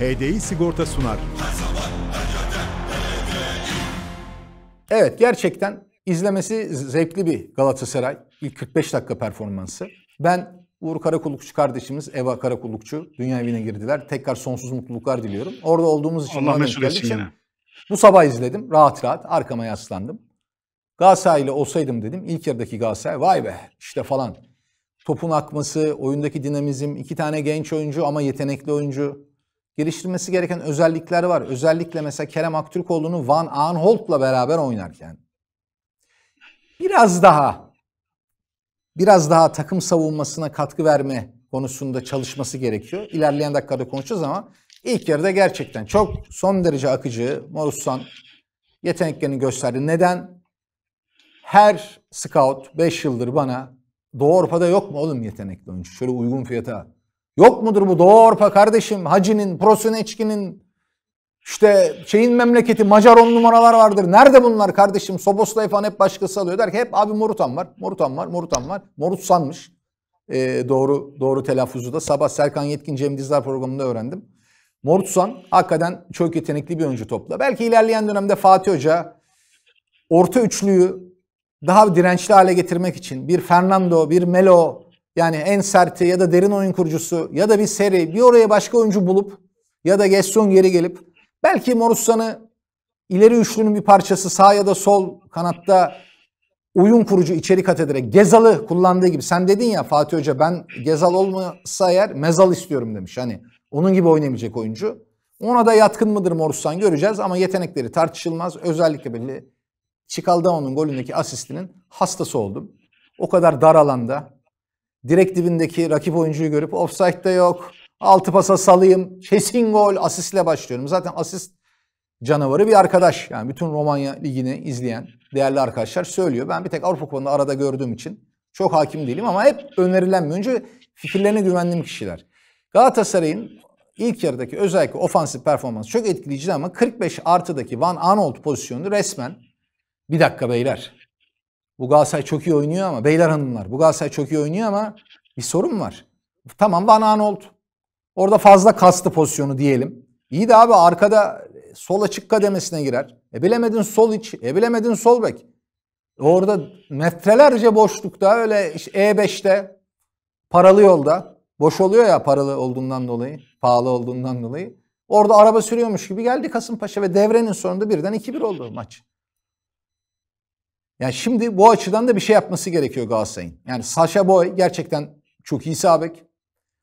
HDI Sigorta sunar. Evet gerçekten izlemesi zevkli bir Galatasaray. İlk 45 dakika performansı. Ben Uğur Karakullukçu kardeşimiz Eva Karakulukçu dünya evine girdiler. Tekrar sonsuz mutluluklar diliyorum. Orada olduğumuz için, Allah mesul etsin için yine. bu sabah izledim. Rahat rahat arkama yaslandım. Galatasaray ile olsaydım dedim. İlk yarıdaki Galatasaray vay be işte falan. Topun akması, oyundaki dinamizm, iki tane genç oyuncu ama yetenekli oyuncu geliştirmesi gereken özellikler var. Özellikle mesela Kerem Aktürkoğlu'nu Van Aanholt'la beraber oynarken biraz daha biraz daha takım savunmasına katkı verme konusunda çalışması gerekiyor. İlerleyen dakikada konuşacağız ama ilk yarıda gerçekten çok son derece akıcı Morussan yeteneklerini gösterdi. Neden? Her scout 5 yıldır bana Doğu Avrupa'da yok mu oğlum yetenekli oyuncu? Şöyle uygun fiyata Yok mudur bu Doğu Avrupa kardeşim? Hacı'nin, Prosuneçki'nin, işte şeyin memleketi Macar on numaralar vardır. Nerede bunlar kardeşim? Soboslay falan hep başkası alıyor. Der ki hep abi Morutan var. Morutan var. Morutan var. Morut sanmış. Ee, doğru doğru telaffuzu da sabah Serkan Yetkin Cem Dizdar programında öğrendim. Morutsan hakikaten çok yetenekli bir oyuncu topla. Belki ilerleyen dönemde Fatih Hoca orta üçlüyü daha dirençli hale getirmek için bir Fernando, bir Melo, yani en serti ya da derin oyun kurucusu ya da bir seri bir oraya başka oyuncu bulup ya da Gesson geri gelip belki Morussan'ı ileri üçlünün bir parçası sağ ya da sol kanatta oyun kurucu içeri kat ederek Gezal'ı kullandığı gibi sen dedin ya Fatih Hoca ben Gezal olmasa eğer Mezal istiyorum demiş. Hani onun gibi oynamayacak oyuncu. Ona da yatkın mıdır Morussan göreceğiz ama yetenekleri tartışılmaz. Özellikle belli Çikaldao'nun golündeki asistinin hastası oldum. O kadar dar alanda Direkt direktivindeki rakip oyuncuyu görüp offside de yok. Altı pasa salayım. Kesin gol asistle başlıyorum. Zaten asist canavarı bir arkadaş. Yani bütün Romanya ligini izleyen değerli arkadaşlar söylüyor. Ben bir tek Avrupa Kupası'nda arada gördüğüm için çok hakim değilim ama hep önerilen bir önce fikirlerine güvendiğim kişiler. Galatasaray'ın ilk yarıdaki özellikle ofansif performansı çok etkileyici ama 45 artıdaki Van Arnold pozisyonu resmen bir dakika beyler bu Galatasaray çok iyi oynuyor ama beyler hanımlar bu Galatasaray çok iyi oynuyor ama bir sorun var. Tamam Van oldu. Orada fazla kastı pozisyonu diyelim. İyi de abi arkada sol açık kademesine girer. E bilemedin sol iç, e bilemedin sol bek. Orada metrelerce boşlukta öyle işte e E5'te paralı yolda boş oluyor ya paralı olduğundan dolayı, pahalı olduğundan dolayı. Orada araba sürüyormuş gibi geldi Kasımpaşa ve devrenin sonunda birden 2-1 oldu maç. Yani şimdi bu açıdan da bir şey yapması gerekiyor Galatasaray'ın. Yani Sasha Boy gerçekten çok iyi sabek.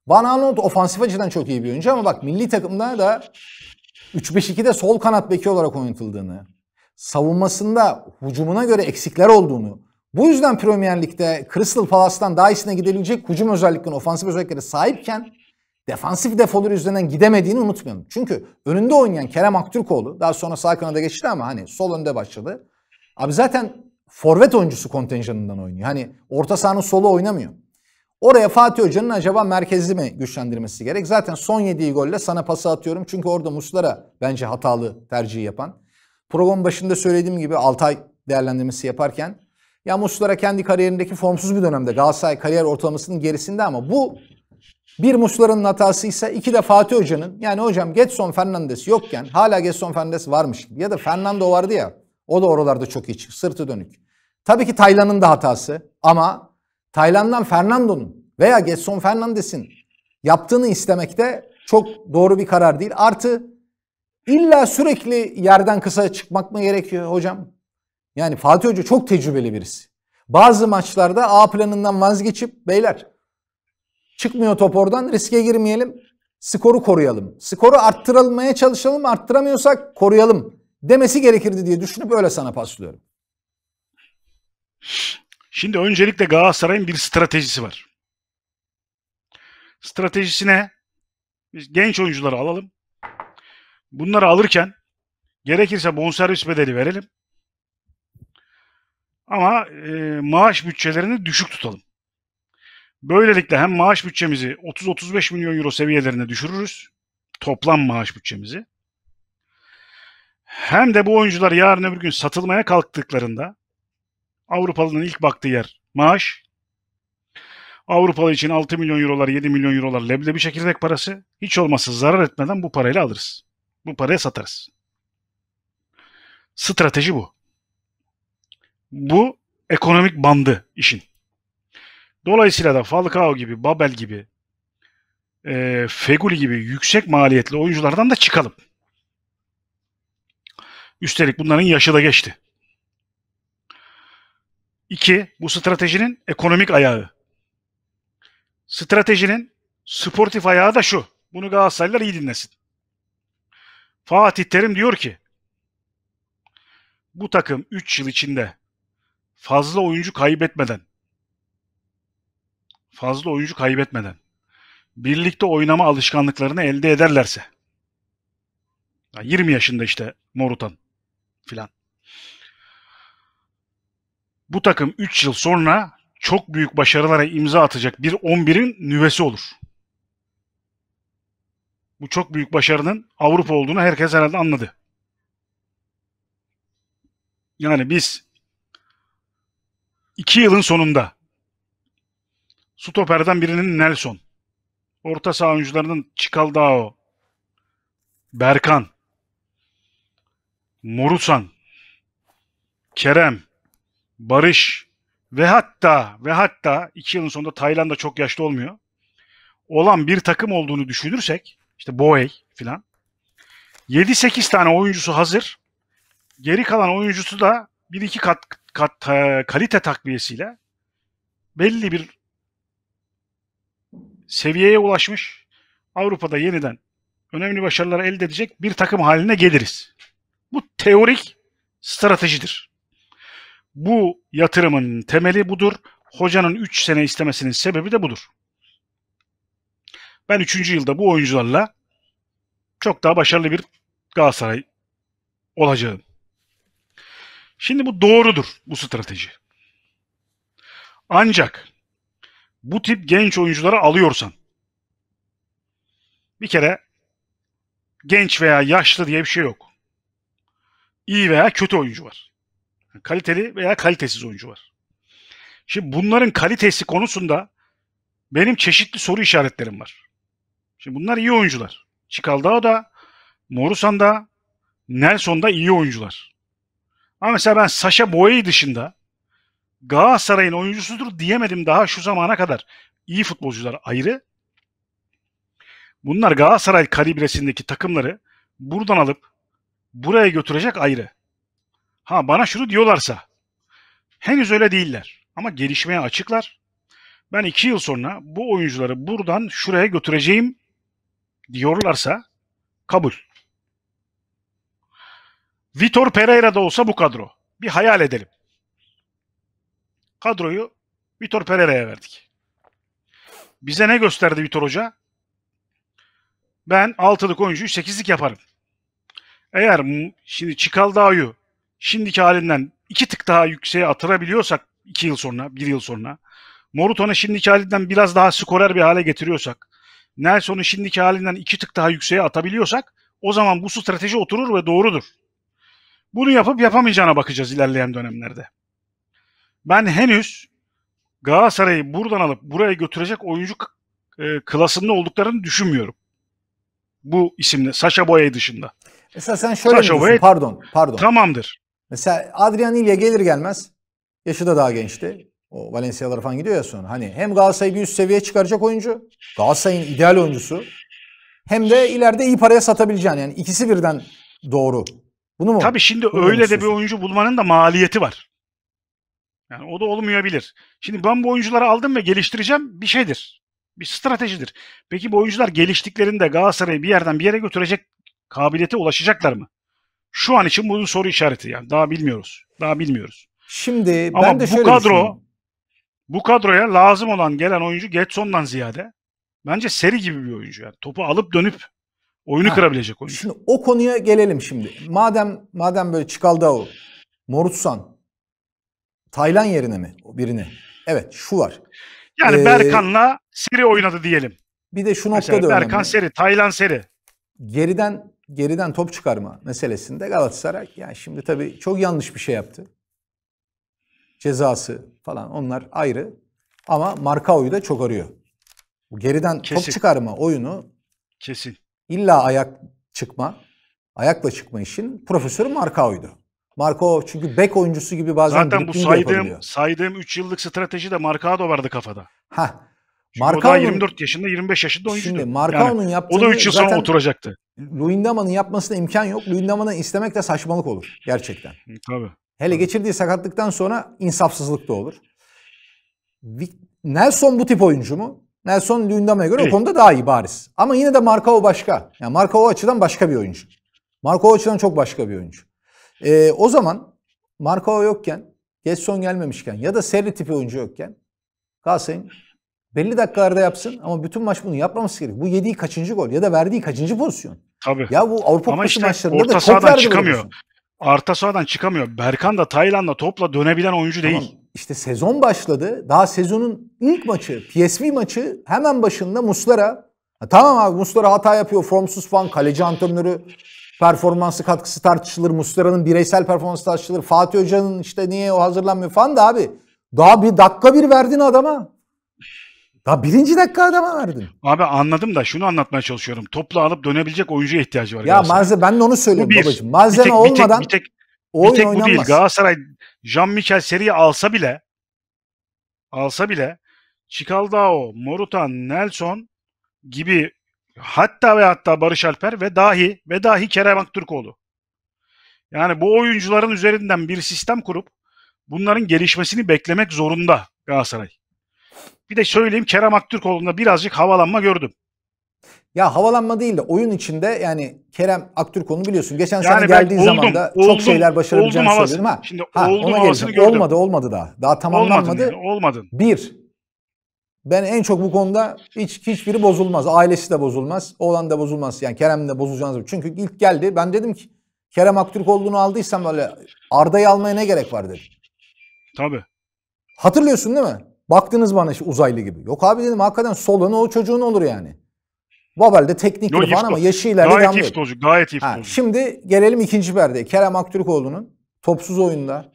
Van Arnold ofansif açıdan çok iyi bir oyuncu ama bak milli takımda da 3-5-2'de sol kanat beki olarak oynatıldığını, savunmasında hücumuna göre eksikler olduğunu, bu yüzden Premier Lig'de Crystal Palace'tan daha iyisine gidebilecek hücum özelliklerine, ofansif özelliklere sahipken defansif defoları üzerinden gidemediğini unutmayalım. Çünkü önünde oynayan Kerem Aktürkoğlu daha sonra sağ kanada geçti ama hani sol önde başladı. Abi zaten forvet oyuncusu kontenjanından oynuyor. Hani orta sahanın solu oynamıyor. Oraya Fatih Hoca'nın acaba merkezli mi güçlendirmesi gerek? Zaten son yediği golle sana pası atıyorum. Çünkü orada Muslera bence hatalı tercihi yapan. Program başında söylediğim gibi Altay değerlendirmesi yaparken ya Muslera kendi kariyerindeki formsuz bir dönemde Galatasaray kariyer ortalamasının gerisinde ama bu bir Muslera'nın hatasıysa iki de Fatih Hoca'nın yani hocam Getson Fernandes yokken hala Getson Fernandes varmış ya da Fernando vardı ya o da oralarda çok iyi çıktı. Sırtı dönük. Tabii ki Taylan'ın da hatası ama Taylan'dan Fernando'nun veya Getson Fernandes'in yaptığını istemek de çok doğru bir karar değil. Artı illa sürekli yerden kısa çıkmak mı gerekiyor hocam? Yani Fatih Hoca çok tecrübeli birisi. Bazı maçlarda A planından vazgeçip beyler çıkmıyor top oradan riske girmeyelim. Skoru koruyalım. Skoru arttırılmaya çalışalım arttıramıyorsak koruyalım demesi gerekirdi diye düşünüp öyle sana paslıyorum. Şimdi öncelikle Galatasaray'ın bir stratejisi var. Stratejisine biz genç oyuncuları alalım. Bunları alırken gerekirse bonservis bedeli verelim. Ama e, maaş bütçelerini düşük tutalım. Böylelikle hem maaş bütçemizi 30-35 milyon euro seviyelerine düşürürüz. Toplam maaş bütçemizi. Hem de bu oyuncular yarın öbür gün satılmaya kalktıklarında Avrupalı'nın ilk baktığı yer maaş. Avrupalı için 6 milyon eurolar, 7 milyon eurolar leblebi çekirdek parası. Hiç olmazsa zarar etmeden bu parayla alırız. Bu paraya satarız. Strateji bu. Bu ekonomik bandı işin. Dolayısıyla da Falcao gibi, Babel gibi, e, Feguli gibi yüksek maliyetli oyunculardan da çıkalım. Üstelik bunların yaşı da geçti. İki, bu stratejinin ekonomik ayağı. Stratejinin sportif ayağı da şu. Bunu Galatasaraylılar iyi dinlesin. Fatih Terim diyor ki bu takım 3 yıl içinde fazla oyuncu kaybetmeden fazla oyuncu kaybetmeden birlikte oynama alışkanlıklarını elde ederlerse yani 20 yaşında işte Morutan filan. Bu takım 3 yıl sonra çok büyük başarılara imza atacak bir 11'in nüvesi olur. Bu çok büyük başarının Avrupa olduğunu herkes herhalde anladı. Yani biz 2 yılın sonunda stoperden birinin Nelson, orta saha oyuncularının Çikaldao, Berkan, Morusan, Kerem, Barış ve hatta ve hatta iki yılın sonunda Tayland'da çok yaşlı olmuyor. Olan bir takım olduğunu düşünürsek işte Boey filan 7-8 tane oyuncusu hazır. Geri kalan oyuncusu da 1-2 kat, kat e, kalite takviyesiyle belli bir seviyeye ulaşmış. Avrupa'da yeniden önemli başarılar elde edecek bir takım haline geliriz. Bu teorik stratejidir. Bu yatırımın temeli budur. Hocanın 3 sene istemesinin sebebi de budur. Ben 3. yılda bu oyuncularla çok daha başarılı bir Galatasaray olacağım. Şimdi bu doğrudur bu strateji. Ancak bu tip genç oyuncuları alıyorsan bir kere genç veya yaşlı diye bir şey yok iyi veya kötü oyuncu var. Kaliteli veya kalitesiz oyuncu var. Şimdi bunların kalitesi konusunda benim çeşitli soru işaretlerim var. Şimdi bunlar iyi oyuncular. Çikaldao da, Morusan da, Nelson da iyi oyuncular. Ama mesela ben Sasha Boye dışında Galatasaray'ın oyuncusudur diyemedim daha şu zamana kadar. İyi futbolcular ayrı. Bunlar Galatasaray kalibresindeki takımları buradan alıp buraya götürecek ayrı. Ha bana şunu diyorlarsa henüz öyle değiller ama gelişmeye açıklar. Ben iki yıl sonra bu oyuncuları buradan şuraya götüreceğim diyorlarsa kabul. Vitor Pereira da olsa bu kadro. Bir hayal edelim. Kadroyu Vitor Pereira'ya verdik. Bize ne gösterdi Vitor Hoca? Ben 6'lık oyuncuyu 8'lik yaparım eğer şimdi Çikal Dayu şimdiki halinden iki tık daha yükseğe atırabiliyorsak iki yıl sonra, bir yıl sonra Moruton'u şimdiki halinden biraz daha skorer bir hale getiriyorsak Nelson'u şimdiki halinden iki tık daha yükseğe atabiliyorsak o zaman bu strateji oturur ve doğrudur. Bunu yapıp yapamayacağına bakacağız ilerleyen dönemlerde. Ben henüz Galatasaray'ı buradan alıp buraya götürecek oyuncu e, klasında olduklarını düşünmüyorum. Bu isimle Saşa Boya dışında. Mesela sen şöyle Sasha diyorsun, Wade, pardon, pardon. Tamamdır. Mesela Adrian Ilya gelir gelmez, yaşı da daha gençti. O Valencia'lara falan gidiyor ya sonra. Hani hem Galatasaray'ı bir üst seviyeye çıkaracak oyuncu, Galatasaray'ın ideal oyuncusu. Hem de ileride iyi paraya satabileceğin yani ikisi birden doğru. Bunu mu? Tabii şimdi Bunu öyle de bir oyuncu bulmanın da maliyeti var. Yani o da olmayabilir. Şimdi ben bu oyuncuları aldım ve geliştireceğim bir şeydir. Bir stratejidir. Peki bu oyuncular geliştiklerinde Galatasaray'ı bir yerden bir yere götürecek kabiliyete ulaşacaklar mı? Şu an için bunun soru işareti yani. Daha bilmiyoruz. Daha bilmiyoruz. Şimdi Ama de bu şöyle kadro bu kadroya lazım olan gelen oyuncu Getson'dan ziyade bence seri gibi bir oyuncu yani. Topu alıp dönüp oyunu ha, kırabilecek oyuncu. Şimdi o konuya gelelim şimdi. Madem madem böyle Çikaldao, Morutsan, Taylan yerine mi birini? Evet şu var. Yani ee, Berkan'la seri oynadı diyelim. Bir de şu nokta Mesela da önemli. Berkan seri, Taylan seri. Geriden geriden top çıkarma meselesinde Galatasaray yani şimdi tabii çok yanlış bir şey yaptı. Cezası falan onlar ayrı ama marka oyu da çok arıyor. Bu geriden Kesin. top çıkarma oyunu Kesin. İlla ayak çıkma, ayakla çıkma işin profesörü oydu Marko çünkü bek oyuncusu gibi bazen Zaten bu saydığım saydığım 3 yıllık strateji de marka da vardı kafada. Ha. Markao'nun 24 yaşında 25 yaşında oyuncuydu. Şimdi Markao'nun yani, yaptığı o da 3 yıl sonra oturacaktı. Luyendama'nın yapmasına imkan yok. Luyendama'dan istemek de saçmalık olur gerçekten. Tabii. Hele geçirdiği sakatlıktan sonra insafsızlık da olur. Nelson bu tip oyuncu mu? Nelson Luyendama'ya göre evet. o konuda daha iyi bariz. Ama yine de Markao başka. Yani Markao açıdan başka bir oyuncu. Markao açıdan çok başka bir oyuncu. Ee, o zaman Markao yokken, Getson gelmemişken ya da Serri tipi oyuncu yokken Galatasaray'ın Belli dakikalarda yapsın ama bütün maç bunu yapmaması gerek. Bu yediği kaçıncı gol ya da verdiği kaçıncı pozisyon? Tabii. Ya bu Avrupa Kupası işte maçlarında orta da çok verdi çıkamıyor. Arta sahadan çıkamıyor. Berkan da Tayland'la topla dönebilen oyuncu tamam. değil. İşte sezon başladı. Daha sezonun ilk maçı, PSV maçı hemen başında Muslera. Ha, tamam abi Muslera hata yapıyor. Formsuz falan kaleci antrenörü performansı katkısı tartışılır. Muslera'nın bireysel performansı tartışılır. Fatih Hoca'nın işte niye o hazırlanmıyor falan da abi. Daha bir dakika bir verdin adama. Daha birinci dakika adama verdin. Abi anladım da şunu anlatmaya çalışıyorum. Toplu alıp dönebilecek oyuncuya ihtiyacı var. Ya malzeme ben de onu söylüyorum bir, babacığım. Malzeme bir tek, olmadan bir tek, bir tek, oyun bir tek bu oynanmaz. değil. Galatasaray Jean Michel seriyi alsa bile alsa bile Çikaldao, Morutan, Nelson gibi hatta ve hatta Barış Alper ve dahi ve dahi Kerem Aktürkoğlu. Yani bu oyuncuların üzerinden bir sistem kurup bunların gelişmesini beklemek zorunda Galatasaray. Bir de söyleyeyim Kerem Aktürkoğlu'nda birazcık havalanma gördüm. Ya havalanma değil de oyun içinde yani Kerem Aktürkoğlu'nu biliyorsun. Geçen yani sene geldiği zaman da oldum, çok şeyler başarabileceğini oldum söyledim ha. Şimdi ha, oldum ona havasını gördüm. Olmadı olmadı daha. Daha tamamlanmadı. Olmadın yani, Bir, ben en çok bu konuda hiç hiçbiri bozulmaz. Ailesi de bozulmaz. Oğlan da bozulmaz. Yani Kerem de bozulacağınız. Çünkü ilk geldi ben dedim ki Kerem Aktürk olduğunu aldıysam böyle Arda'yı almaya ne gerek var dedim. Tabii. Hatırlıyorsun değil mi? Baktınız bana işte uzaylı gibi. Yok abi dedim hakikaten solunu o çocuğun olur yani. Babel de teknikli Yo, falan ama yaşı ileride Gayet iyi futbolcu, gayet iyi futbolcu. Şimdi gelelim ikinci perdeye. Kerem Aktürkoğlu'nun topsuz oyunda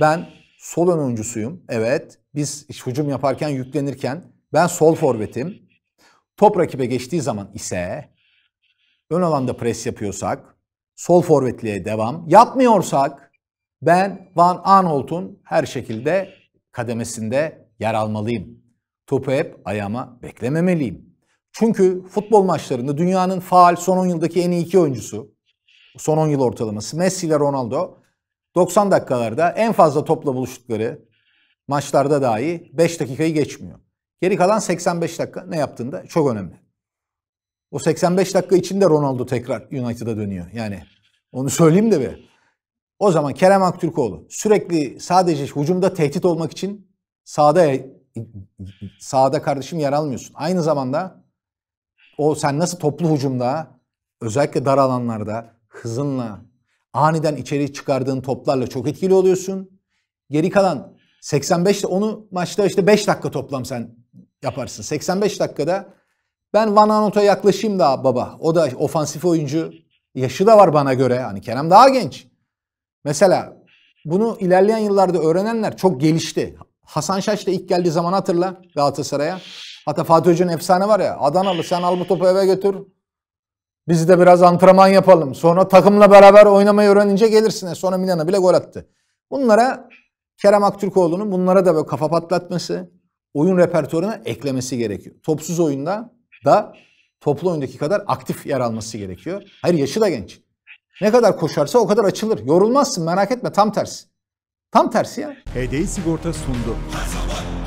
ben sol ön oyuncusuyum. Evet biz hücum yaparken yüklenirken ben sol forvetim. Top rakibe geçtiği zaman ise ön alanda pres yapıyorsak sol forvetliğe devam. Yapmıyorsak ben Van Aanholt'un her şekilde kademesinde yer almalıyım. Topu hep ayağıma beklememeliyim. Çünkü futbol maçlarında dünyanın faal son 10 yıldaki en iyi iki oyuncusu, son 10 yıl ortalaması Messi ile Ronaldo 90 dakikalarda en fazla topla buluştukları maçlarda dahi 5 dakikayı geçmiyor. Geri kalan 85 dakika ne yaptığında çok önemli. O 85 dakika içinde Ronaldo tekrar United'a dönüyor. Yani onu söyleyeyim de bir. O zaman Kerem Aktürkoğlu sürekli sadece hücumda tehdit olmak için sağda e, sağda kardeşim yer almıyorsun. Aynı zamanda o sen nasıl toplu hücumda özellikle dar alanlarda hızınla aniden içeri çıkardığın toplarla çok etkili oluyorsun. Geri kalan 85 onu maçta işte 5 dakika toplam sen yaparsın. 85 dakikada ben Van Aanholt'a yaklaşayım da baba. O da ofansif oyuncu. Yaşı da var bana göre. Hani Kerem daha genç. Mesela bunu ilerleyen yıllarda öğrenenler çok gelişti. Hasan Şaş da ilk geldiği zaman hatırla Galatasaray'a. Hatta Fatih Hoca'nın efsane var ya. Adanalı sen al bu topu eve götür. Biz de biraz antrenman yapalım. Sonra takımla beraber oynamayı öğrenince gelirsin. Sonra Milan'a bile gol attı. Bunlara Kerem Aktürkoğlu'nun bunlara da böyle kafa patlatması, oyun repertuarına eklemesi gerekiyor. Topsuz oyunda da toplu oyundaki kadar aktif yer alması gerekiyor. Hayır yaşı da genç. Ne kadar koşarsa o kadar açılır. Yorulmazsın merak etme tam tersi. Tam tersi ya. HDI Sigorta sundu.